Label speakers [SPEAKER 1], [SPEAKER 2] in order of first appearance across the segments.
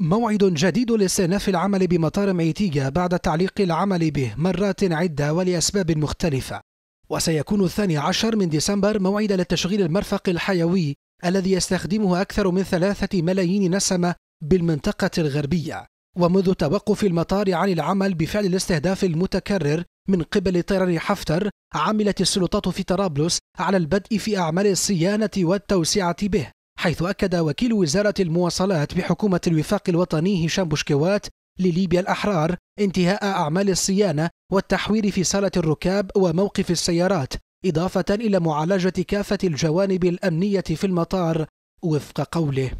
[SPEAKER 1] موعد جديد لاستئناف العمل بمطار ميتيجا بعد تعليق العمل به مرات عدة ولأسباب مختلفة وسيكون الثاني عشر من ديسمبر موعدا لتشغيل المرفق الحيوي الذي يستخدمه أكثر من ثلاثة ملايين نسمة بالمنطقة الغربية ومنذ توقف المطار عن العمل بفعل الاستهداف المتكرر من قبل طيران حفتر عملت السلطات في طرابلس على البدء في أعمال الصيانة والتوسعة به حيث أكد وكيل وزارة المواصلات بحكومة الوفاق الوطني هشام بوشكوات لليبيا الأحرار انتهاء أعمال الصيانة والتحوير في صالة الركاب وموقف السيارات إضافة إلى معالجة كافة الجوانب الأمنية في المطار وفق قوله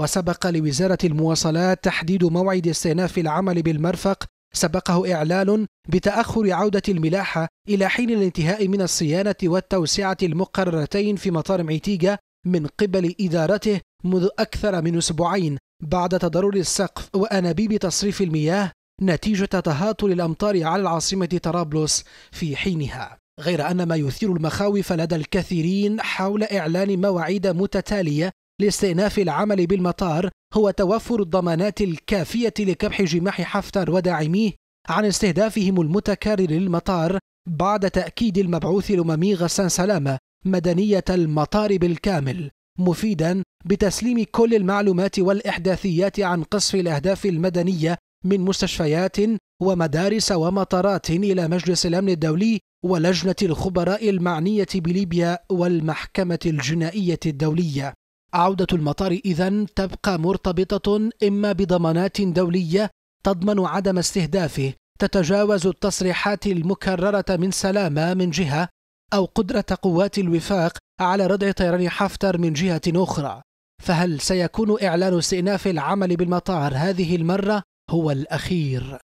[SPEAKER 1] وسبق لوزارة المواصلات تحديد موعد استئناف العمل بالمرفق سبقه إعلان بتأخر عودة الملاحة إلى حين الانتهاء من الصيانة والتوسعة المقررتين في مطار عتيقة من قبل إدارته منذ أكثر من أسبوعين بعد تضرر السقف وأنابيب تصريف المياه نتيجة تهاطل الأمطار على العاصمة طرابلس في حينها غير أن ما يثير المخاوف لدى الكثيرين حول إعلان مواعيد متتالية لاستئناف العمل بالمطار هو توفر الضمانات الكافية لكبح جماح حفتر وداعميه عن استهدافهم المتكرر للمطار بعد تأكيد المبعوث الأممي غسان سلامة مدنية المطار بالكامل مفيدا بتسليم كل المعلومات والإحداثيات عن قصف الأهداف المدنية من مستشفيات ومدارس ومطارات إلى مجلس الأمن الدولي ولجنة الخبراء المعنية بليبيا والمحكمة الجنائية الدولية. عودة المطار إذا تبقى مرتبطة إما بضمانات دولية تضمن عدم استهدافه تتجاوز التصريحات المكررة من سلامة من جهة أو قدرة قوات الوفاق على ردع طيران حفتر من جهة أخرى فهل سيكون إعلان استئناف العمل بالمطار هذه المرة هو الأخير؟